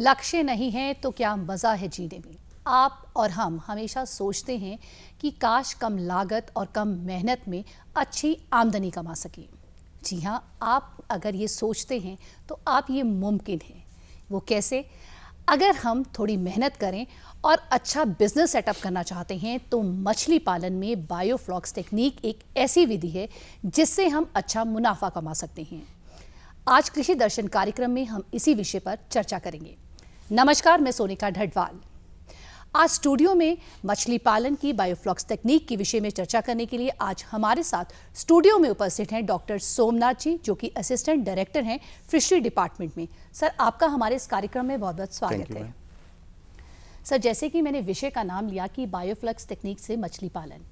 लक्ष्य नहीं है तो क्या मज़ा है जीने में आप और हम हमेशा सोचते हैं कि काश कम लागत और कम मेहनत में अच्छी आमदनी कमा सके जी हाँ आप अगर ये सोचते हैं तो आप ये मुमकिन है वो कैसे अगर हम थोड़ी मेहनत करें और अच्छा बिजनेस सेटअप करना चाहते हैं तो मछली पालन में बायोफ्लॉक्स टेक्निक एक ऐसी विधि है जिससे हम अच्छा मुनाफा कमा सकते हैं आज कृषि दर्शन कार्यक्रम में हम इसी विषय पर चर्चा करेंगे नमस्कार मैं सोनिका ढडवाल आज स्टूडियो में मछली पालन की बायोफ्लॉक्स तकनीक के विषय में चर्चा करने के लिए आज हमारे साथ स्टूडियो में उपस्थित हैं डॉक्टर सोमनाथ जी जो कि असिस्टेंट डायरेक्टर हैं फिशरी डिपार्टमेंट में सर आपका हमारे इस कार्यक्रम में बहुत बहुत स्वागत है सर जैसे कि मैंने विषय का नाम लिया कि बायोफ्लॉक्स तकनीक से मछली पालन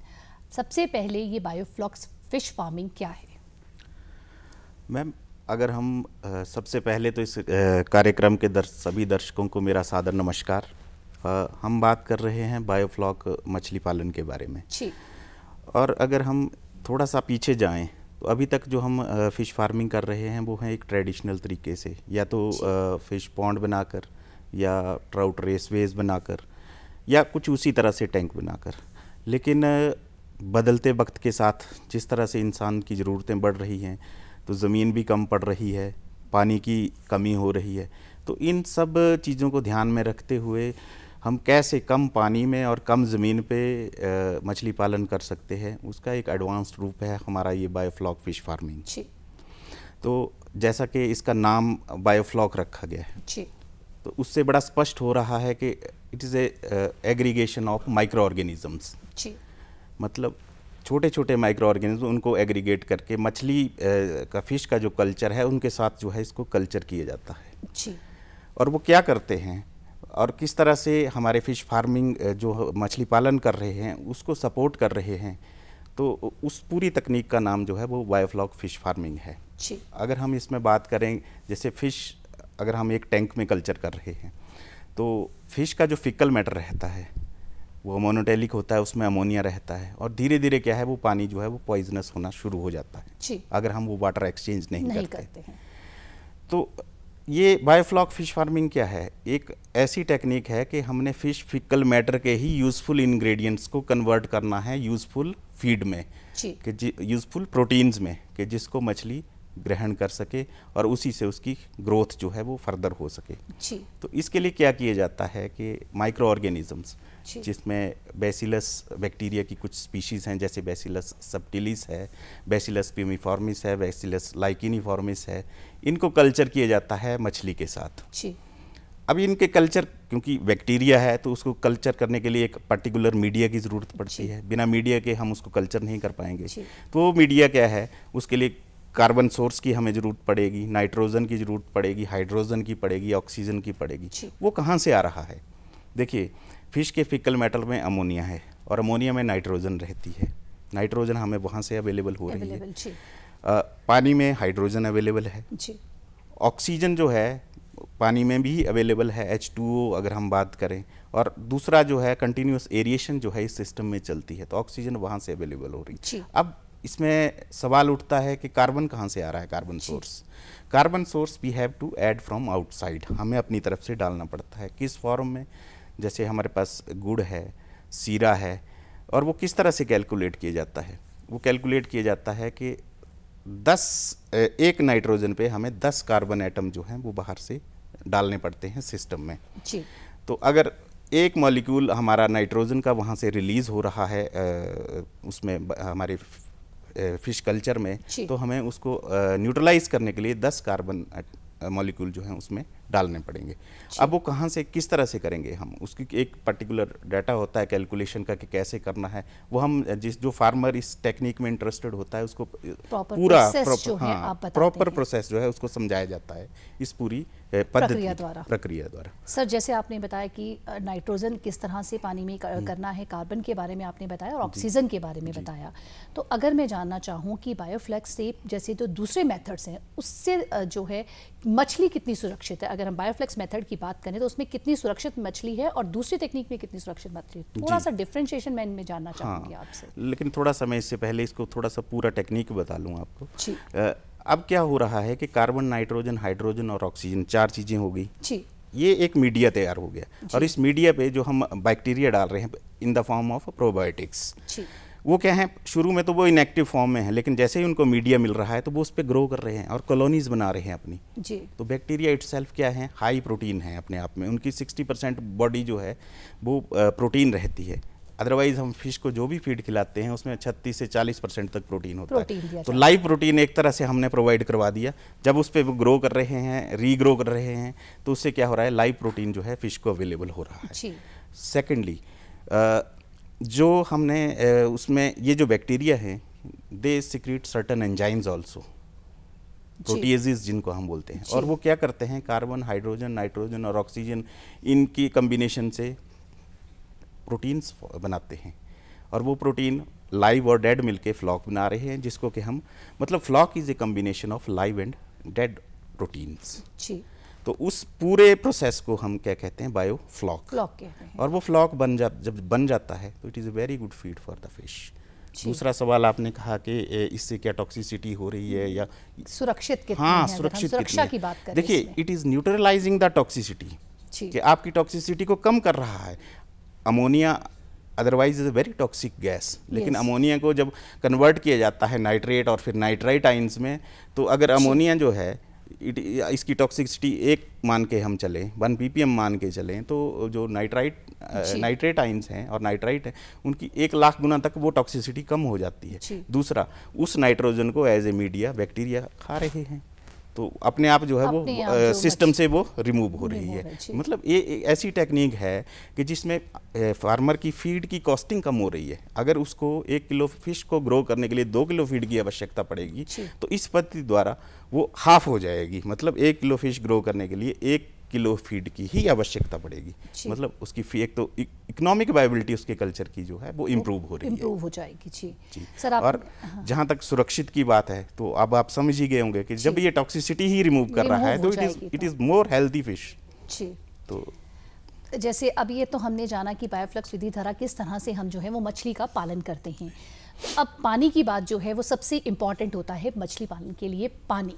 सबसे पहले ये बायोफ्लॉक्स फिश फार्मिंग क्या है मैम अगर हम सबसे पहले तो इस कार्यक्रम के दर्श सभी दर्शकों को मेरा सादर नमस्कार हम बात कर रहे हैं बायोफ्लॉक मछली पालन के बारे में जी और अगर हम थोड़ा सा पीछे जाएं तो अभी तक जो हम फ़िश फार्मिंग कर रहे हैं वो है एक ट्रेडिशनल तरीके से या तो फ़िश पॉन्ड बनाकर या ट्राउट रेसवेज बनाकर या कुछ उसी तरह से टैंक बनाकर लेकिन बदलते वक्त के साथ जिस तरह से इंसान की ज़रूरतें बढ़ रही हैं तो ज़मीन भी कम पड़ रही है पानी की कमी हो रही है तो इन सब चीज़ों को ध्यान में रखते हुए हम कैसे कम पानी में और कम ज़मीन पे मछली पालन कर सकते हैं उसका एक एडवांस्ड रूप है हमारा ये बायोफ्लॉक फिश फार्मिंग जी तो जैसा कि इसका नाम बायोफ्लॉक रखा गया है जी तो उससे बड़ा स्पष्ट हो रहा है कि it is a aggregation of micro organisms जी मतलब छोटे छोटे माइक्रो ऑर्गेनिज्म उनको एग्रीगेट करके मछली का फिश का जो कल्चर है उनके साथ जो है इसको कल्चर किया जाता है जी और वो क्या करते हैं और किस तरह से हमारे फिश फार्मिंग जो मछली पालन कर रहे हैं उसको सपोर्ट कर रहे हैं तो उस पूरी तकनीक का नाम जो है वो बायोफ्लॉक फ़िश फार्मिंग है जी अगर हम इसमें बात करें जैसे फ़िश अगर हम एक टैंक में कल्चर कर रहे हैं तो फ़िश का जो फिकल मैटर रहता है वो मोनोटेलिक होता है उसमें अमोनिया रहता है और धीरे धीरे क्या है वो पानी जो है वो पॉइजनस होना शुरू हो जाता है अगर हम वो वाटर एक्सचेंज नहीं, नहीं करते, करते हैं। तो ये बायोफ्लॉक फिश फार्मिंग क्या है एक ऐसी टेक्निक है कि हमने फिश फिकल मैटर के ही यूज़फुल इंग्रेडिएंट्स को कन्वर्ट करना है यूज़फुल फीड में कि यूज़फुल प्रोटीन्स में कि जिसको मछली ग्रहण कर सके और उसी से उसकी ग्रोथ जो है वो फर्दर हो सके जी तो इसके लिए क्या किया जाता है कि माइक्रो ऑर्गेनिजम्स जिसमें बेसिलस बैक्टीरिया की कुछ स्पीशीज़ हैं जैसे बेसिलस सब्टिलिस है बेसिलस प्यूमिफॉर्मिस है बेसिलस लाइकिनिफॉर्मिस है इनको कल्चर किया जाता है मछली के साथ जी अब इनके कल्चर क्योंकि बैक्टीरिया है तो उसको कल्चर करने के लिए एक पर्टिकुलर मीडिया की ज़रूरत पड़ती है बिना मीडिया के हम उसको कल्चर नहीं कर पाएंगे तो वो मीडिया क्या है उसके लिए कार्बन सोर्स की हमें ज़रूरत पड़ेगी नाइट्रोजन की ज़रूरत पड़ेगी हाइड्रोजन की पड़ेगी ऑक्सीजन की पड़ेगी वो कहाँ से आ रहा है देखिए फिश के फिकल मेटल में अमोनिया है और अमोनिया में नाइट्रोजन रहती है नाइट्रोजन हमें वहाँ से अवेलेबल हो रही है आ, पानी में हाइड्रोजन अवेलेबल है ऑक्सीजन जो है पानी में भी अवेलेबल है एच अगर हम बात करें और दूसरा जो है कंटिन्यूस एरिएशन जो है इस सिस्टम में चलती है तो ऑक्सीजन वहाँ से अवेलेबल हो रही है अब इसमें सवाल उठता है कि कार्बन कहाँ से आ रहा है carbon source carbon source we have to add from outside हमें अपनी तरफ से डालना पड़ता है किस फॉर्म में जैसे हमारे पास गुड़ है सीरा है और वो किस तरह से कैलकुलेट किया जाता है वो कैलकुलेट किया जाता है कि दस एक नाइट्रोजन पे हमें दस कार्बन एटम जो हैं वो बाहर से डालने पड़ते हैं सिस्टम में जी तो अगर एक मॉलिक्यूल हमारा नाइट्रोजन का वहाँ से रिलीज़ हो रहा है उसमें हमारे फिश कल्चर में तो हमें उसको न्यूट्रलाइज करने के लिए दस कार्बन मॉलिक्यूल जो है उसमें डालने पड़ेंगे अब वो कहाँ से किस तरह से करेंगे हम उसकी एक पर्टिकुलर डाटा होता है कैलकुलेशन का कि कैसे करना है वो हम जिस जो फार्मर इस टेक्निक में इंटरेस्टेड होता है उसको पूरा प्रॉपर हाँ प्रॉपर प्रोसेस जो है उसको समझाया जाता है इस पूरी प्रक्रिया द्वारा प्रक्रिया द्वारा सर जैसे आपने बताया कि नाइट्रोजन किस तरह से पानी में हम्म। करना है कार्बन के बारे में आपने बताया और ऑक्सीजन के बारे में बताया तो अगर मैं जानना चाहूँ कि बायोफ्लैक्स से जैसे जो दूसरे मेथड्स हैं उससे जो है मछली कितनी सुरक्षित है अगर हम बायोफ्लेक्स मेथड की बात करें तो उसमें कितनी सुरक्षित मछली है और दूसरी टेक्निक में कितनी सुरक्षित मछली है थोड़ा सा डिफ्रेंशिएशन मैं इनमें जानना हाँ, चाहूँगी आपसे लेकिन थोड़ा समय इससे पहले इसको थोड़ा सा पूरा टेक्निक बता लूँ आपको अब क्या हो रहा है कि कार्बन नाइट्रोजन हाइड्रोजन और ऑक्सीजन चार चीज़ें हो गई जी ये एक मीडिया तैयार हो गया और इस मीडिया पे जो हम बैक्टीरिया डाल रहे हैं in the form of probiotics वो क्या है शुरू में तो वो इनएक्टिव फॉर्म में है लेकिन जैसे ही उनको मीडिया मिल रहा है तो वो उस पर ग्रो कर रहे हैं और कॉलोनीज बना रहे हैं अपनी जी तो बैक्टीरिया इट क्या है हाई प्रोटीन है अपने आप में उनकी सिक्सटी परसेंट बॉडी जो है वो प्रोटीन रहती है अदरवाइज हम फिश को जो भी फीड खिलाते हैं उसमें 36 से 40 परसेंट तक प्रोटीन होता प्रोटीन है तो लाइव प्रोटीन एक तरह से हमने प्रोवाइड करवा दिया जब उस पर वो ग्रो कर रहे हैं रीग्रो कर रहे हैं तो उससे क्या हो रहा है लाइव प्रोटीन जो है फिश को अवेलेबल हो रहा है सेकेंडली जो हमने उसमें ये जो बैक्टीरिया है they secrete certain enzymes also proteases जिनको हम बोलते हैं और वो क्या करते हैं कार्बन हाइड्रोजन नाइट्रोजन और ऑक्सीजन इनकी कम्बिनेशन से प्रोटीन्स बनाते हैं और वो प्रोटीन लाइव और डेड मिलके फ्लॉक बना रहे हैं जिसको कि हम मतलब floc is a combination of live and dead proteins जी तो उस पूरे प्रोसेस को हम क्या कहते हैं बायो फ्लॉक और वो फ्लॉक बन जा जब बन जाता है तो it is a very good feed for the fish दूसरा सवाल आपने कहा कि इससे क्या टॉक्सिसिटी हो रही है या सुरक्षित कितनी हाँ सुरक्षित सुरक्षा की बात देखिए it is neutralizing the toxicity कि आपकी टॉक्सिसिटी को कम कर रहा है ammonia otherwise is a very toxic gas लेकिन अमोनिया को जब कन्वर्ट किया जाता है नाइट्रेट और फिर नाइट्राइट आइंस में तो अगर अमोनिया जो है इट इसकी टॉक्सिसिटी एक मान के हम चलें वन पी मान के चलें तो जो नाइट्राइट नाइट्रेट आइंस हैं और नाइट्राइट हैं उनकी एक लाख गुना तक वो टॉक्सिसिटी कम हो जाती है दूसरा उस नाइट्रोजन को एज ए मीडिया बैक्टीरिया खा रहे हैं तो अपने आप जो है वो सिस्टम से वो रिमूव हो रही है मतलब ये ऐसी टेक्निक है कि जिसमें फार्मर की फीड की कॉस्टिंग कम हो रही है अगर उसको एक किलो फिश को ग्रो करने के लिए दो किलो फीड की आवश्यकता पड़ेगी तो इस पद्धति द्वारा वो हाफ हो जाएगी मतलब एक किलो फिश ग्रो करने के लिए एक किलो फीड की ही आवश्यकता पड़ेगी मतलब उसकी फी एक तो इकोनॉमिक वायबिलिटी उसके कल्चर की जो है वो इम्प्रूव हो रही है इम्प्रूव हो जाएगी जी, जी। सर आप और हाँ। जहाँ तक सुरक्षित की बात है तो अब आप समझ ही गए होंगे कि जब ये टॉक्सिसिटी ही रिमूव कर रहा है तो it is it is more healthy fish जी तो जैसे अब ये तो हमने जाना कि बायोफ्लक्स विधि धारा किस तरह से हम जो है वो मछली का पालन करते हैं अब पानी की बात जो है वो सबसे इम्पॉर्टेंट होता है मछली पालन के लिए पानी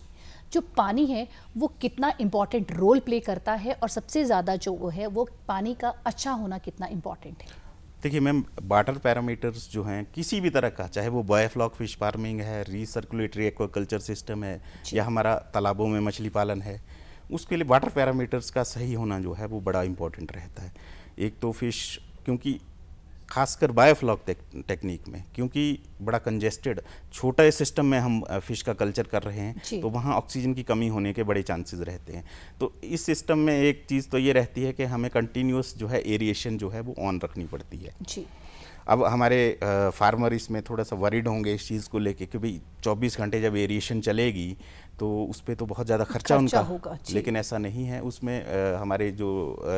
जो पानी है वो कितना इम्पॉर्टेंट रोल प्ले करता है और सबसे ज़्यादा जो वो है वो पानी का अच्छा होना कितना इम्पॉर्टेंट है देखिए मैम वाटर पैरामीटर्स जो हैं किसी भी तरह का चाहे वो बायोफ्लॉक फिश फार्मिंग है रीसर्कुलेटरी एक्वाकल्चर सिस्टम है या हमारा तालाबों में मछली पालन है उसके लिए वाटर पैरामीटर्स का सही होना जो है वो बड़ा इम्पोर्टेंट रहता है एक तो फिश क्योंकि खासकर बायोफ्लॉक टेक्निक में क्योंकि बड़ा कंजेस्टेड छोटा सिस्टम में हम फिश का कल्चर कर रहे हैं तो वहाँ ऑक्सीजन की कमी होने के बड़े चांसेस रहते हैं तो इस सिस्टम में एक चीज़ तो ये रहती है कि हमें कंटिन्यूस जो है एरिएशन जो है वो ऑन रखनी पड़ती है जी अब हमारे फार्मर इसमें थोड़ा सा वरीड होंगे इस चीज़ को लेके कि भाई चौबीस घंटे जब एरिएशन चलेगी तो उस पर तो बहुत ज़्यादा खर्चा, खर्चा उनका होगा लेकिन ऐसा नहीं है उसमें आ, हमारे जो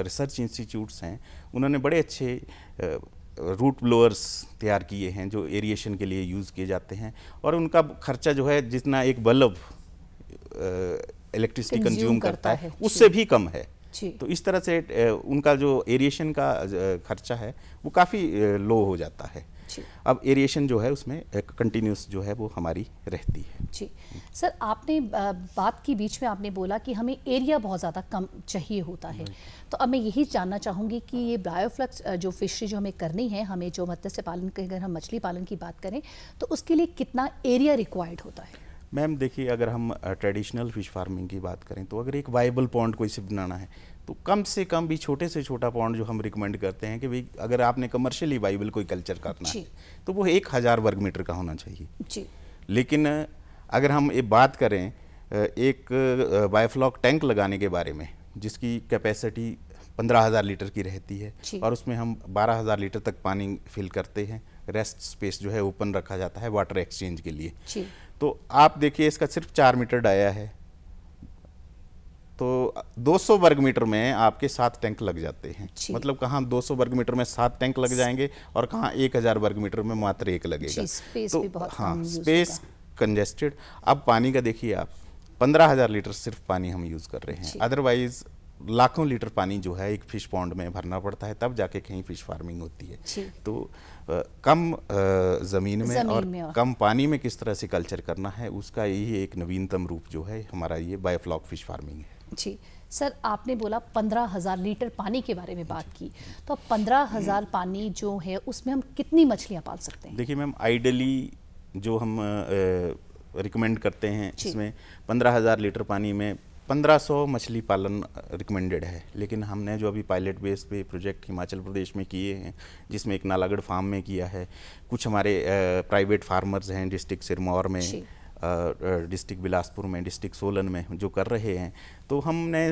रिसर्च इंस्टीट्यूट्स हैं उन्होंने बड़े अच्छे आ, रूट ब्लोअर्स तैयार किए हैं जो एरिएशन के लिए यूज़ किए जाते हैं और उनका खर्चा जो है जितना एक बल्ब इलेक्ट्रिसिटी कंज्यूम करता है, है उससे भी कम है तो इस तरह से उनका जो एरिएशन का खर्चा है वो काफ़ी लो हो जाता है अब एरिएशन जो है उसमें कंटिन्यूस जो है वो हमारी रहती है जी सर आपने बात के बीच में आपने बोला कि हमें एरिया बहुत ज़्यादा कम चाहिए होता है तो अब मैं यही जानना चाहूँगी कि ये बायोफ्लक्स जो फिशरी जो हमें करनी है हमें जो मत्स्य पालन के अगर हम मछली पालन की बात करें तो उसके लिए कितना एरिया रिक्वायर्ड होता है मैम देखिए अगर हम ट्रेडिशनल फिश फार्मिंग की बात करें तो अगर एक वाइबल पॉन्ड कोई से बनाना है तो कम से कम भी छोटे से छोटा पॉइंट जो हम रिकमेंड करते हैं कि भाई अगर आपने कमर्शियली वाइबल कोई कल्चर काटना है तो वो एक हज़ार वर्ग मीटर का होना चाहिए जी लेकिन अगर हम ये बात करें एक बायोफ्लॉक टैंक लगाने के बारे में जिसकी कैपेसिटी पंद्रह हज़ार लीटर की रहती है और उसमें हम बारह हज़ार लीटर तक पानी फिल करते हैं रेस्ट स्पेस जो है ओपन रखा जाता है वाटर एक्सचेंज के लिए तो आप देखिए इसका सिर्फ चार मीटर डाया है तो 200 वर्ग मीटर में आपके सात टैंक लग जाते हैं मतलब कहाँ 200 वर्ग मीटर में सात टैंक लग जाएंगे और कहाँ 1000 वर्ग मीटर में मात्र एक लगेगा स्पेस तो भी बहुत हाँ स्पेस कंजेस्टेड अब पानी का देखिए आप पंद्रह हज़ार लीटर सिर्फ पानी हम यूज़ कर रहे हैं अदरवाइज लाखों लीटर पानी जो है एक फिश पॉन्ड में भरना पड़ता है तब जाके कहीं फिश फार्मिंग होती है तो आ, कम आ, जमीन में और में और। कम पानी में किस तरह से कल्चर करना है उसका यही एक नवीनतम रूप जो है हमारा ये बायोफ्लॉक फिश फार्मिंग है जी सर आपने बोला पंद्रह हज़ार लीटर पानी के बारे में बात की तो अब पंद्रह हज़ार पानी जो है उसमें हम कितनी मछलियाँ पाल सकते हैं देखिए मैम आइडली जो हम रिकमेंड करते हैं इसमें पंद्रह हज़ार लीटर पानी में पंद्रह सौ मछली पालन रिकमेंडेड है लेकिन हमने जो अभी पायलट बेस पे प्रोजेक्ट हिमाचल प्रदेश में किए हैं जिसमें एक नालागढ़ फार्म में किया है कुछ हमारे प्राइवेट फार्मर्स हैं डिस्ट्रिक्ट सिरमौर में डिस्ट्रिक्ट बिलासपुर में डिस्ट्रिक्ट सोलन में जो कर रहे हैं तो हमने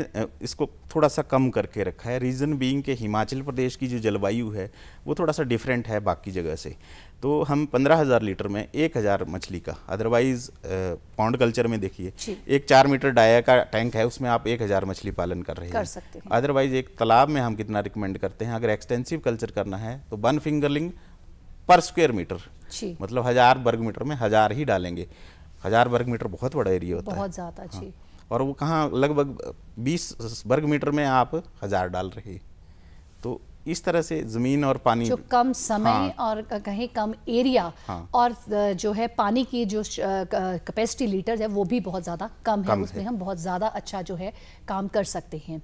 इसको थोड़ा सा कम करके रखा है रीज़न बीइंग के हिमाचल प्रदेश की जो जलवायु है वो थोड़ा सा डिफरेंट है बाकी जगह से तो हम पंद्रह हज़ार लीटर में एक हज़ार मछली का अदरवाइज पॉन्ड कल्चर में देखिए एक चार मीटर डाया का टैंक है उसमें आप एक हज़ार मछली पालन कर रहे कर हैं अदरवाइज एक तालाब में हम कितना रिकमेंड करते हैं अगर एक्सटेंसिव कल्चर करना है तो one fingerling per square metre मतलब हज़ार वर्ग मीटर में हज़ार ही डालेंगे हज़ार वर्ग मीटर बहुत बड़ा एरिया होता बहुत है बहुत ज़्यादा हाँ। जी हाँ। और वो कहाँ लगभग बीस वर्ग मीटर में आप हज़ार डाल रहे तो इस तरह से जमीन और पानी जो कम समय हाँ, और कहीं कम एरिया हाँ, और जो है पानी की जो कैपेसिटी लीटर है वो भी बहुत ज़्यादा कम, कम है उसमें हम बहुत ज़्यादा अच्छा जो है काम कर सकते हैं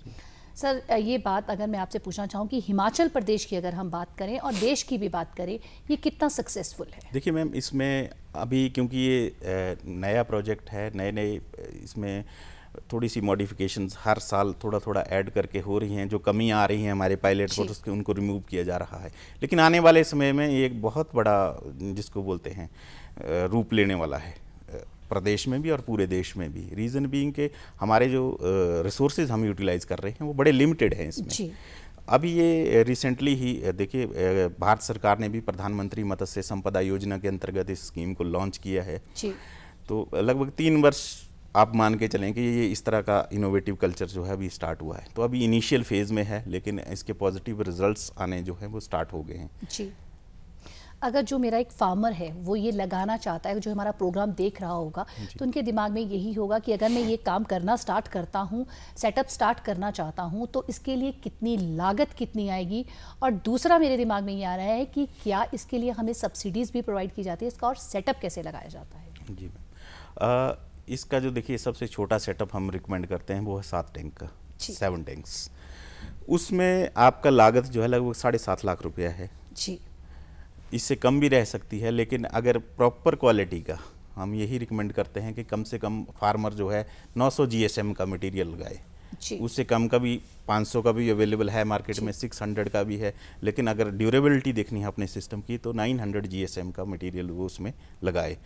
सर ये बात अगर मैं आपसे पूछना चाहूँ कि हिमाचल प्रदेश की अगर हम बात करें और देश की भी बात करें ये कितना सक्सेसफुल है देखिए मैम इसमें अभी क्योंकि ये नया प्रोजेक्ट है नए नए इसमें थोड़ी सी मॉडिफिकेशंस हर साल थोड़ा थोड़ा ऐड करके हो रही हैं जो कमी आ रही हैं हमारे पायलट फोटोज के उनको रिमूव किया जा रहा है लेकिन आने वाले समय में ये एक बहुत बड़ा जिसको बोलते हैं रूप लेने वाला है प्रदेश में भी और पूरे देश में भी रीज़न बीइंग के हमारे जो रिसोर्सेज हम यूटिलाइज़ कर रहे हैं वो बड़े लिमिटेड हैं इसमें जी। अभी ये रिसेंटली ही देखिए भारत सरकार ने भी प्रधानमंत्री मत्स्य संपदा योजना के अंतर्गत इस स्कीम को लॉन्च किया है जी। तो लगभग तीन वर्ष आप मान के चलें कि ये इस तरह का इनोवेटिव कल्चर जो है अभी स्टार्ट हुआ है तो अभी इनिशियल फेज़ में है लेकिन इसके पॉजिटिव रिजल्ट्स आने जो हैं वो स्टार्ट हो गए हैं जी अगर जो मेरा एक फार्मर है वो ये लगाना चाहता है जो हमारा प्रोग्राम देख रहा होगा तो उनके दिमाग में यही होगा कि अगर मैं ये काम करना स्टार्ट करता हूँ सेटअप स्टार्ट करना चाहता हूँ तो इसके लिए कितनी लागत कितनी आएगी और दूसरा मेरे दिमाग में ये आ रहा है कि क्या इसके लिए हमें सब्सिडीज़ भी प्रोवाइड की जाती है इसका और सेटअप कैसे लगाया जाता है जी मैम इसका जो देखिए सबसे छोटा सेटअप हम रिकमेंड करते हैं वो है सात टैंक का सेवन टैंक्स उसमें आपका लागत जो है लगभग साढ़े सात लाख रुपया है जी इससे कम भी रह सकती है लेकिन अगर प्रॉपर क्वालिटी का हम यही रिकमेंड करते हैं कि कम से कम फार्मर जो है 900 जीएसएम का मटेरियल लगाए उससे कम का भी 500 का भी अवेलेबल है मार्केट में 600 का भी है लेकिन अगर ड्यूरेबिलिटी देखनी है अपने सिस्टम की तो 900 जीएसएम का मटेरियल वो उसमें लगाए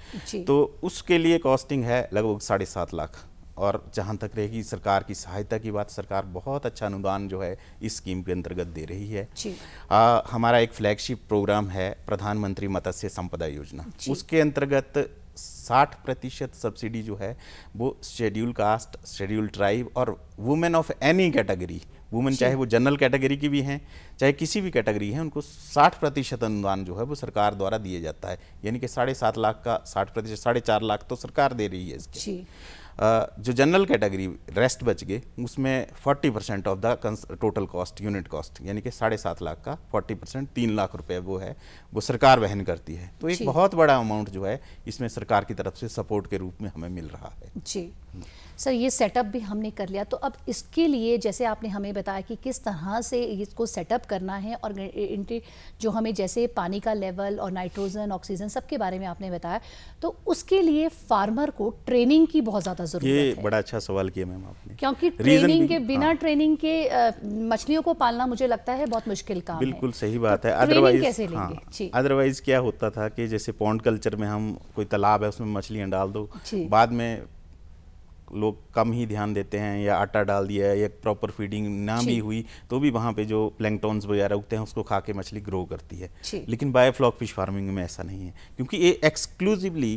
तो उसके लिए कॉस्टिंग है लगभग साढ़े सात लाख और जहाँ तक रहेगी सरकार की सहायता की बात सरकार बहुत अच्छा अनुदान जो है इस स्कीम के अंतर्गत दे रही है जी। आ, हमारा एक फ्लैगशिप प्रोग्राम है प्रधानमंत्री मत्स्य संपदा योजना उसके अंतर्गत 60 प्रतिशत सब्सिडी जो है वो शेड्यूल कास्ट शेड्यूल ट्राइब और women of any category women चाहे वो जनरल कैटेगरी की भी हैं चाहे किसी भी कैटेगरी है उनको 60 प्रतिशत अनुदान जो है वो सरकार द्वारा दिया जाता है यानी कि साढ़े सात लाख का 60 प्रतिशत साढ़े चार लाख तो सरकार दे रही है इसके जो जनरल कैटेगरी रेस्ट बच गए उसमें 40 percent of the total cost unit cost यानी कि साढ़े सात लाख का 40 परसेंट तीन लाख रुपए वो है वो सरकार वहन करती है तो एक बहुत बड़ा अमाउंट जो है इसमें सरकार की तरफ से सपोर्ट के रूप में हमें मिल रहा है जी हम्म। सर ये सेटअप भी हमने कर लिया तो अब इसके लिए जैसे आपने हमें बताया कि किस तरह से इसको सेटअप करना है और जो हमें जैसे पानी का लेवल और नाइट्रोजन ऑक्सीजन सबके बारे में आपने बताया तो उसके लिए फार्मर को ट्रेनिंग की बहुत ज़्यादा ज़रूरत है ये बड़ा अच्छा सवाल किया मैम आपने क्योंकि ट्रेनिंग के बिना हाँ। ट्रेनिंग के मछलियों को पालना मुझे लगता है बहुत मुश्किल काम बिल्कुल सही तो बात है अदरवाइज कैसे अदरवाइज हाँ। क्या होता था कि जैसे पॉन्ड कल्चर में हम कोई तालाब है उसमें मछलियाँ डाल दो बाद में लोग कम ही ध्यान देते हैं या आटा डाल दिया है या प्रॉपर फीडिंग ना भी हुई तो भी वहाँ पे जो प्लैंगटोन्स वगैरह उगते हैं उसको खा के मछली ग्रो करती है लेकिन बायोफ्लॉक फिश फार्मिंग में ऐसा नहीं है क्योंकि ये एक्सक्लूसिवली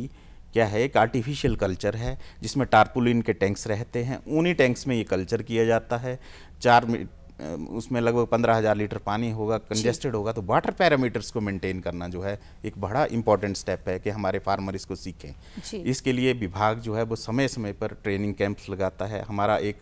क्या है एक आर्टिफिशियल कल्चर है जिसमें टारपुलिन के टैंक्स रहते हैं उन्हीं टैंक्स में ये कल्चर किया जाता है चार उसमें लगभग पंद्रह हज़ार लीटर पानी होगा कंजेस्टेड होगा तो वाटर पैरामीटर्स को मेंटेन करना जो है एक बड़ा इंपॉर्टेंट स्टेप है कि हमारे फार्मर इसको सीखें इसके लिए विभाग जो है वो समय समय पर ट्रेनिंग कैंप्स लगाता है हमारा एक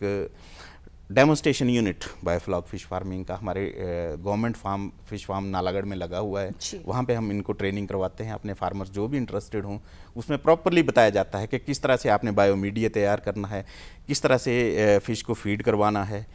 demonstration unit biofloc fish farming का हमारे government farm fish farm Nalagarh में लगा हुआ है वहाँ पे हम इनको ट्रेनिंग करवाते हैं अपने फार्मर्स जो भी इंटरेस्टेड हों उसमें प्रॉपरली बताया जाता है कि किस तरह से आपने बायोमीडिया तैयार करना है किस तरह से फिश को फीड करवाना है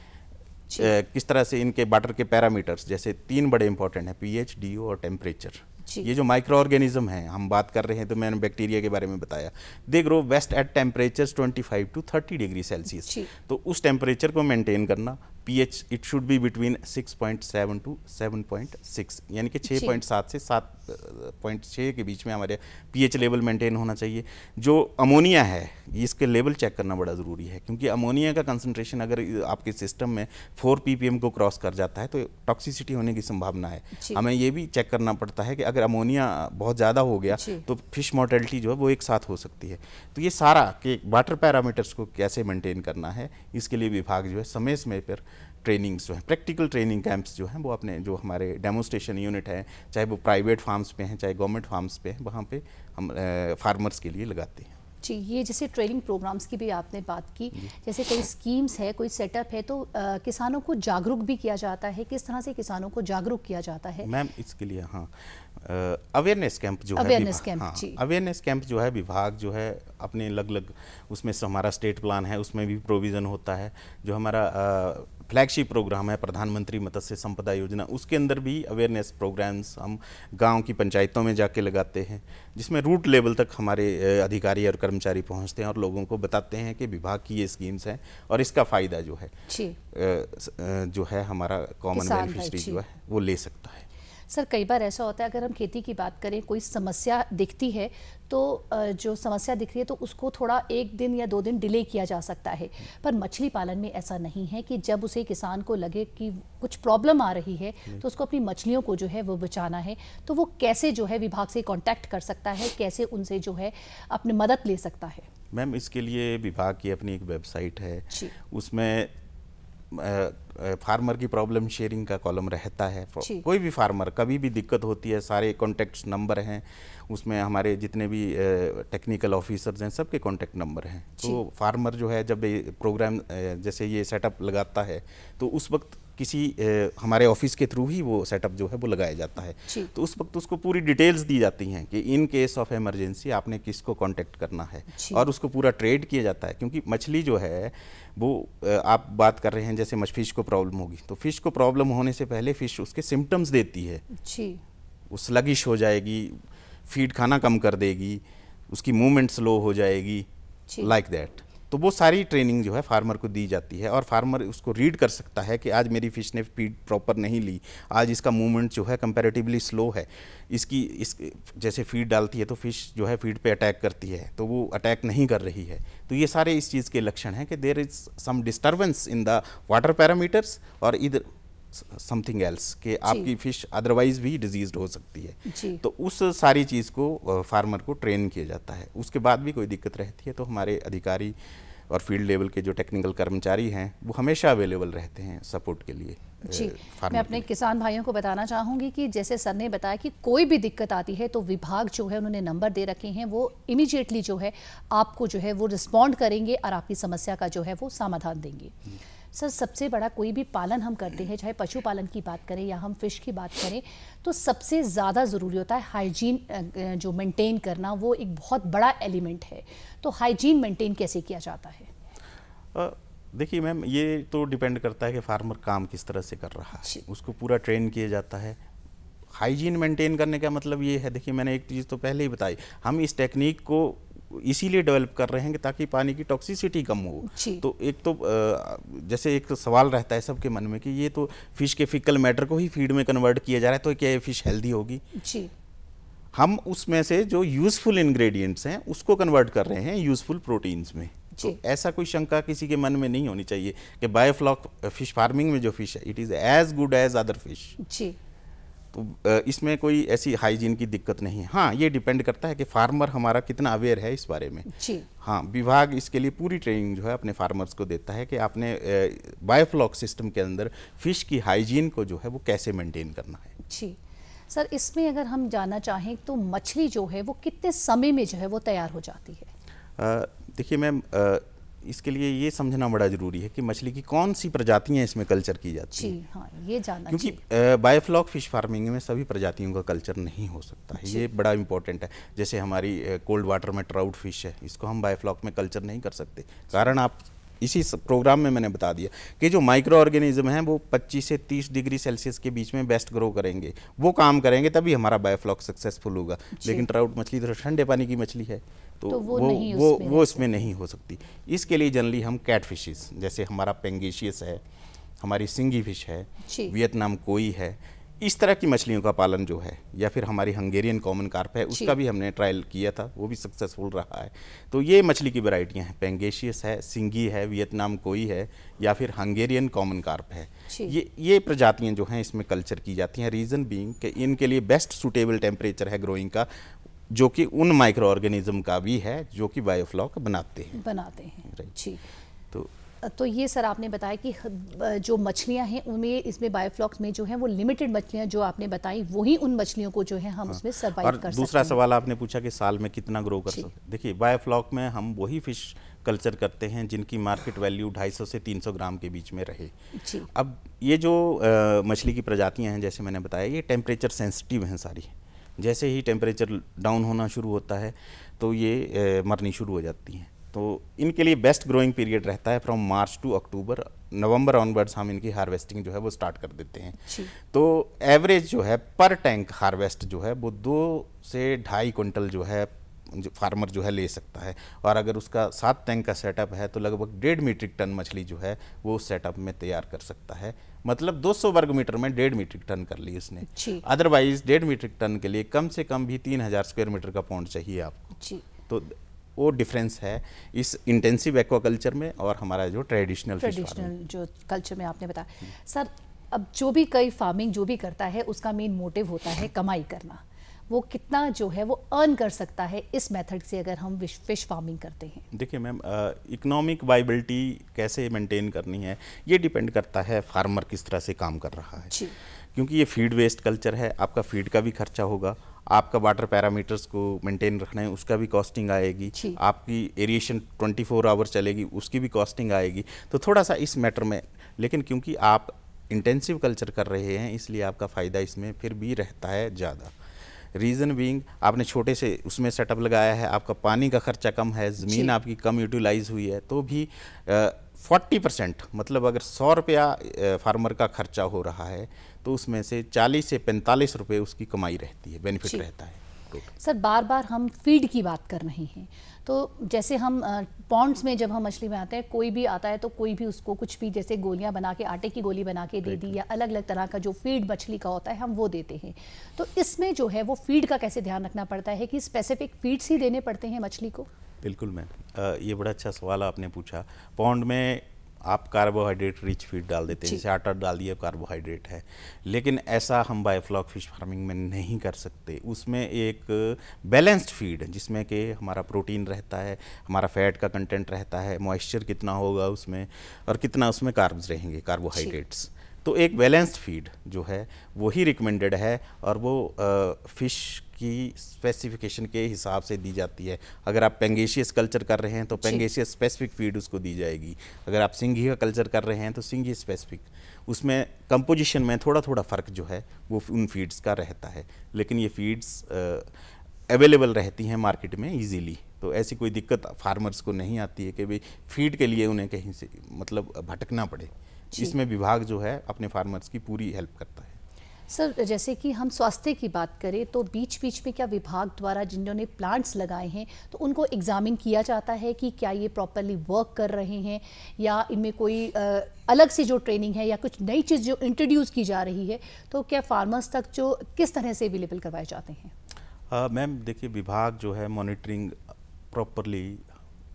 किस तरह से इनके वाटर के पैरामीटर्स जैसे तीन बड़े इंपॉर्टेंट हैं पीएच डीओ और टेम्परेचर ये जो माइक्रो ऑर्गेनिज्म है हम बात कर रहे हैं तो मैंने बैक्टीरिया के बारे में बताया they grow best at temperature twenty five to thirty degree celsius तो उस टेम्परेचर को मेंटेन करना pH it should be between six point seven to seven point six यानी कि छः पॉइंट सात से सात पॉइंट छः के बीच में हमारे पीएच लेवल मेंटेन होना चाहिए जो अमोनिया है इसके लेवल चेक करना बड़ा ज़रूरी है क्योंकि अमोनिया का कंसनट्रेशन अगर आपके सिस्टम में फोर एम को क्रॉस कर जाता है तो टॉक्सिसिटी होने की संभावना है हमें ये भी चेक करना पड़ता है कि अगर अमोनिया बहुत ज़्यादा हो गया तो फिश मोर्टेलिटी जो है वो एक साथ हो सकती है तो ये सारा कि वाटर पैरामीटर्स को कैसे मेंटेन करना है इसके लिए विभाग जो है समय समय पर ट्रेनिंग्स जो हैं प्रैक्टिकल ट्रेनिंग कैंप्स जो हैं वो अपने जो हमारे डेमोस्ट्रेशन यूनिट हैं चाहे वो प्राइवेट फार्म्स पे हैं चाहे गवर्नमेंट फार्म्स पे हैं वहाँ पे हम फार्मर्स के लिए लगाते हैं जी ये जैसे ट्रेनिंग प्रोग्राम्स की भी आपने बात की जैसे कई स्कीम्स है कोई सेटअप है तो आ, किसानों को जागरूक भी किया जाता है किस तरह से किसानों को जागरूक किया जाता है मैम इसके लिए हाँ अवेयरनेस कैंप जो अवेयरनेस कैंप अवेयरनेस कैंप जो है विभाग जो है अपने अलग अलग उसमें हमारा स्टेट प्लान है उसमें भी प्रोविज़न होता है जो हमारा आ, फ्लैगशिप प्रोग्राम है प्रधानमंत्री मत्स्य संपदा योजना उसके अंदर भी अवेयरनेस प्रोग्राम्स हम गांव की पंचायतों में जाके लगाते हैं जिसमें रूट लेवल तक हमारे अधिकारी और कर्मचारी पहुंचते हैं और लोगों को बताते हैं कि विभाग की ये स्कीम्स हैं और इसका फ़ायदा जो है जो है हमारा कॉमन बेनिफिशरी जो है वो ले सकता है सर कई बार ऐसा होता है अगर हम खेती की बात करें कोई समस्या दिखती है तो जो समस्या दिख रही है तो उसको थोड़ा एक दिन या दो दिन डिले किया जा सकता है पर मछली पालन में ऐसा नहीं है कि जब उसे किसान को लगे कि कुछ प्रॉब्लम आ रही है हम्म। तो उसको अपनी मछलियों को जो है वो बचाना है तो वो कैसे जो है विभाग से कॉन्टैक्ट कर सकता है कैसे उनसे जो है अपनी मदद ले सकता है मैम इसके लिए विभाग की अपनी एक वेबसाइट है उसमें फार्मर की प्रॉब्लम शेयरिंग का कॉलम रहता है कोई भी फार्मर कभी भी दिक्कत होती है सारे कॉन्टैक्ट नंबर हैं उसमें हमारे जितने भी टेक्निकल ऑफिसर्स हैं सबके कॉन्टैक्ट नंबर हैं तो फार्मर जो है जब प्रोग्राम जैसे ये सेटअप लगाता है तो उस वक्त किसी हमारे ऑफिस के थ्रू ही वो सेटअप जो है वो लगाया जाता है तो उस वक्त उसको पूरी डिटेल्स दी जाती हैं कि इन केस ऑफ इमरजेंसी आपने किसको कांटेक्ट करना है और उसको पूरा ट्रेड किया जाता है क्योंकि मछली जो है वो आप बात कर रहे हैं जैसे फिश को प्रॉब्लम होगी तो फिश को प्रॉब्लम होने से पहले फिश उसके सिम्टम्स देती है वो स्लगिश हो जाएगी फीड खाना कम कर देगी उसकी मूवमेंट स्लो हो जाएगी लाइक like दैट तो वो सारी ट्रेनिंग जो है फार्मर को दी जाती है और फार्मर उसको रीड कर सकता है कि आज मेरी फिश ने फीड प्रॉपर नहीं ली आज इसका मूवमेंट जो है कंपेरेटिवली स्लो है इसकी इस जैसे फीड डालती है तो फिश जो है फीड पे अटैक करती है तो वो अटैक नहीं कर रही है तो ये सारे इस चीज़ के लक्षण हैं कि there is some disturbance in the water parameters और इधर समथिंग एल्स कि आपकी फिश अदरवाइज भी डिजीज हो सकती है तो उस सारी चीज़ को फार्मर को ट्रेन किया जाता है उसके बाद भी कोई दिक्कत रहती है तो हमारे अधिकारी और फील्ड लेवल के जो टेक्निकल कर्मचारी हैं वो हमेशा अवेलेबल रहते हैं सपोर्ट के लिए जी मैं अपने किसान भाइयों को बताना चाहूँगी कि जैसे सर ने बताया कि कोई भी दिक्कत आती है तो विभाग जो है उन्होंने नंबर दे रखे हैं वो इमीडिएटली जो है आपको जो है वो रिस्पॉन्ड करेंगे और आपकी समस्या का जो है वो समाधान देंगे हम्म। सर सबसे बड़ा कोई भी पालन हम करते हैं चाहे पशु पालन की बात करें या हम फिश की बात करें तो सबसे ज़्यादा ज़रूरी होता है हाइजीन जो मेंटेन करना वो एक बहुत बड़ा एलिमेंट है तो हाइजीन मेंटेन कैसे किया जाता है देखिए मैम ये तो डिपेंड करता है कि फार्मर काम किस तरह से कर रहा है उसको पूरा ट्रेन किया जाता है हाइजीन मेंटेन करने का मतलब ये है देखिए मैंने एक चीज़ तो पहले ही बताई हम इस टेक्निक को इसीलिए डेवलप कर रहे हैं कि ताकि पानी की टॉक्सिसिटी कम हो तो एक तो जैसे एक सवाल रहता है सबके मन में कि ये तो फिश के फिकल मैटर को ही फीड में कन्वर्ट किया जा रहा है तो क्या ये फिश हेल्दी होगी जी हम उसमें से जो यूज़फुल इंग्रेडिएंट्स हैं उसको कन्वर्ट कर रहे हैं यूज़फुल प्रोटीन्स में तो ऐसा कोई शंका किसी के मन में नहीं होनी चाहिए कि बायोफ्लॉक फिश फार्मिंग में जो फिश है it is as good as other fish जी इसमें कोई ऐसी हाइजीन की दिक्कत नहीं है हाँ ये डिपेंड करता है कि फार्मर हमारा कितना अवेयर है इस बारे में जी हाँ विभाग इसके लिए पूरी ट्रेनिंग जो है अपने फार्मर्स को देता है कि आपने बायोफ्लॉक सिस्टम के अंदर फिश की हाइजीन को जो है वो कैसे मेंटेन करना है जी सर इसमें अगर हम जाना चाहें तो मछली जो है वो कितने समय में जो है वो तैयार हो जाती है देखिए मैम इसके लिए ये समझना बड़ा ज़रूरी है कि मछली की कौन सी प्रजातियाँ इसमें कल्चर की जाती है हैं हाँ, ये जानना क्योंकि बायोफ्लॉक फिश फार्मिंग में सभी प्रजातियों का कल्चर नहीं हो सकता है ये बड़ा इंपॉर्टेंट है जैसे हमारी कोल्ड वाटर में ट्राउट फिश है इसको हम बायोफ्लॉक में कल्चर नहीं कर सकते कारण आप इसी प्रोग्राम में मैंने बता दिया कि जो माइक्रो ऑर्गेनिज्म हैं वो 25 से 30 डिग्री सेल्सियस के बीच में बेस्ट ग्रो करेंगे वो काम करेंगे तभी हमारा बायोफ्लॉक सक्सेसफुल होगा लेकिन ट्राउट मछली तो ठंडे पानी की मछली है तो, तो वो वो वो, वो इसमें नहीं हो सकती इसके लिए जनरली हम कैट जैसे हमारा पेंगेशियस है हमारी सिंगी फिश है वियतनाम कोई है इस तरह की मछलियों का पालन जो है या फिर हमारी हंगेरियन कॉमन कार्प है उसका भी हमने ट्रायल किया था वो भी सक्सेसफुल रहा है तो ये मछली की वैरायटियाँ हैं पेंगेशियस है सिंगी है वियतनाम कोई है या फिर हंगेरियन कॉमन कार्प है ये ये प्रजातियाँ जो हैं इसमें कल्चर की जाती हैं रीज़न बींग कि इनके लिए बेस्ट सुटेबल टेम्परेचर है ग्रोइंग का जो कि उन माइक्रो ऑर्गेनिज्म का भी है जो कि बायोफ्लॉक बनाते हैं बनाते हैं तो तो ये सर आपने बताया कि जो मछलियां हैं उनमें इसमें बायोफ्लॉक्स में जो है वो लिमिटेड मछलियां जो आपने बताई वही उन मछलियों को जो है हम हाँ। उसमें सर्वाइव कर सकते दूसरा सवाल आपने पूछा कि साल में कितना ग्रो कर सकते देखिए बायोफ्लॉक में हम वही फिश कल्चर करते हैं जिनकी मार्केट वैल्यू 250 से 300 ग्राम के बीच में रहे जी। अब ये जो मछली की प्रजातियां हैं जैसे मैंने बताया ये टेम्परेचर सेंसिटिव हैं सारी जैसे ही टेम्परेचर डाउन होना शुरू होता है तो ये मरनी शुरू हो जाती हैं तो इनके लिए बेस्ट ग्रोइंग पीरियड रहता है from March to October November onwards हम इनकी हार्वेस्टिंग जो है वो स्टार्ट कर देते हैं तो एवरेज जो है पर टैंक हार्वेस्ट जो है वो दो से ढाई कुंटल जो है जो फार्मर जो है ले सकता है और अगर उसका सात टैंक का सेटअप है तो लगभग डेढ़ मीट्रिक टन मछली जो है वो उस सेटअप में तैयार कर सकता है मतलब 200 वर्ग मीटर में डेढ़ मीट्रिक टन कर ली उसने अदरवाइज डेढ़ मीट्रिक टन के लिए कम से कम भी तीन हजार स्क्वायर मीटर का पौंड चाहिए आपको तो वो डिफरेंस है इस इंटेंसिव एक्वाकल्चर में और हमारा जो ट्रेडिशनल ट्रेडिशनल जो कल्चर में आपने बताया सर अब जो भी कई फार्मिंग जो भी करता है उसका मेन मोटिव होता है कमाई करना वो कितना जो है वो अर्न कर सकता है इस मेथड से अगर हम फिश फार्मिंग करते हैं देखिए मैम इकोनॉमिक वाइबिलिटी कैसे मेंटेन करनी है ये डिपेंड करता है फार्मर किस तरह से काम कर रहा है क्योंकि ये फीड वेस्ट कल्चर है आपका फीड का भी खर्चा होगा आपका वाटर पैरामीटर्स को मेंटेन रखना है उसका भी कॉस्टिंग आएगी आपकी एरिएशन 24 आवर चलेगी उसकी भी कॉस्टिंग आएगी तो थोड़ा सा इस मैटर में लेकिन क्योंकि आप इंटेंसिव कल्चर कर रहे हैं इसलिए आपका फ़ायदा इसमें फिर भी रहता है ज़्यादा रीज़न बीइंग आपने छोटे से उसमें सेटअप लगाया है आपका पानी का खर्चा कम है ज़मीन आपकी कम यूटिलाइज हुई है तो भी आ, 40 परसेंट मतलब अगर सौ रुपया फार्मर का खर्चा हो रहा है तो उसमें से 40 से 45 रुपये उसकी कमाई रहती है बेनिफिट रहता है सर बार बार हम फीड की बात कर रहे हैं तो जैसे हम पॉन्ड्स में जब हम मछली में आते हैं कोई भी आता है तो कोई भी उसको कुछ भी जैसे गोलियां बना के आटे की गोली बना के दे दी या अलग अलग तरह का जो फीड मछली का होता है हम वो देते हैं तो इसमें जो है वो फीड का कैसे ध्यान रखना पड़ता है कि स्पेसिफिक फीड्स ही देने पड़ते हैं मछली को बिल्कुल मैम ये बड़ा अच्छा सवाल आपने पूछा पौंड में आप कार्बोहाइड्रेट रिच फीड डाल देते हैं जैसे आटा डाल दिया कार्बोहाइड्रेट है लेकिन ऐसा हम बायोफ्लॉक फिश फार्मिंग में नहीं कर सकते उसमें एक बैलेंस्ड फीड जिसमें कि हमारा प्रोटीन रहता है हमारा फैट का कंटेंट रहता है मॉइस्चर कितना होगा उसमें और कितना उसमें कार्ब्स रहेंगे कार्बोहाइड्रेट्स तो एक बैलेंस्ड फीड जो है वही रिकमेंडेड है और वो फ़िश की स्पेसिफिकेशन के हिसाब से दी जाती है अगर आप पेंगेशियस कल्चर कर रहे हैं तो पेंगेशियस स्पेसिफिक फीड उसको दी जाएगी अगर आप सिंघी का कल्चर कर रहे हैं तो सिंघी स्पेसिफिक उसमें कंपोजिशन में थोड़ा थोड़ा फ़र्क जो है वो उन फीड्स का रहता है लेकिन ये फीड्स अवेलेबल रहती हैं मार्केट में ईजीली तो ऐसी कोई दिक्कत फार्मर्स को नहीं आती है कि भाई फीड के लिए उन्हें कहीं से मतलब भटकना पड़े इसमें विभाग जो है अपने फार्मर्स की पूरी हेल्प करता है सर जैसे कि हम स्वास्थ्य की बात करें तो बीच बीच में क्या विभाग द्वारा जिन्होंने प्लांट्स लगाए हैं तो उनको एग्जामिन किया जाता है कि क्या ये प्रॉपरली वर्क कर रहे हैं या इनमें कोई आ, अलग से जो ट्रेनिंग है या कुछ नई चीज़ जो इंट्रोड्यूस की जा रही है तो क्या फार्मर्स तक जो किस तरह से अवेलेबल करवाए जाते हैं मैम देखिए विभाग जो है monitoring properly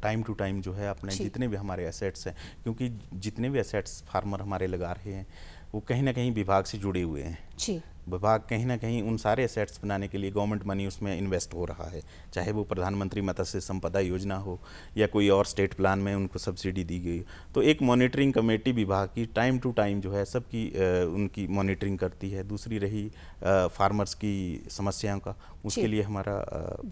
time to time जो है अपने जितने भी हमारे एसेट्स हैं क्योंकि जितने भी एसेट्स फार्मर हमारे लगा रहे हैं वो कहीं ना कहीं विभाग से जुड़े हुए हैं जी विभाग कहीं ना कहीं उन सारे सेट्स बनाने के लिए गवर्नमेंट मनी उसमें इन्वेस्ट हो रहा है चाहे वो प्रधानमंत्री मत्स्य संपदा योजना हो या कोई और स्टेट प्लान में उनको सब्सिडी दी गई तो एक मॉनिटरिंग कमेटी विभाग की टाइम टू टाइम जो है सबकी उनकी मॉनिटरिंग करती है दूसरी रही फार्मर्स की समस्याओं का उसके लिए हमारा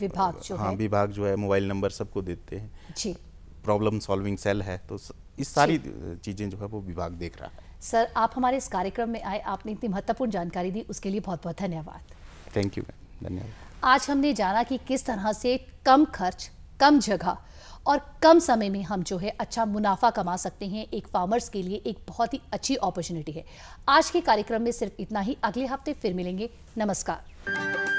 विभाग जो हाँ विभाग जो है मोबाइल नंबर सबको देते हैं प्रॉब्लम सॉल्विंग सेल है तो इस सारी चीज़ें जो है वो विभाग देख रहा है सर आप हमारे इस कार्यक्रम में आए आपने इतनी महत्वपूर्ण जानकारी दी उसके लिए बहुत बहुत धन्यवाद थैंक यू धन्यवाद आज हमने जाना कि किस तरह से कम खर्च कम जगह और कम समय में हम जो है अच्छा मुनाफा कमा सकते हैं एक फार्मर्स के लिए एक बहुत ही अच्छी अपॉर्चुनिटी है आज के कार्यक्रम में सिर्फ इतना ही अगले हफ्ते फिर मिलेंगे नमस्कार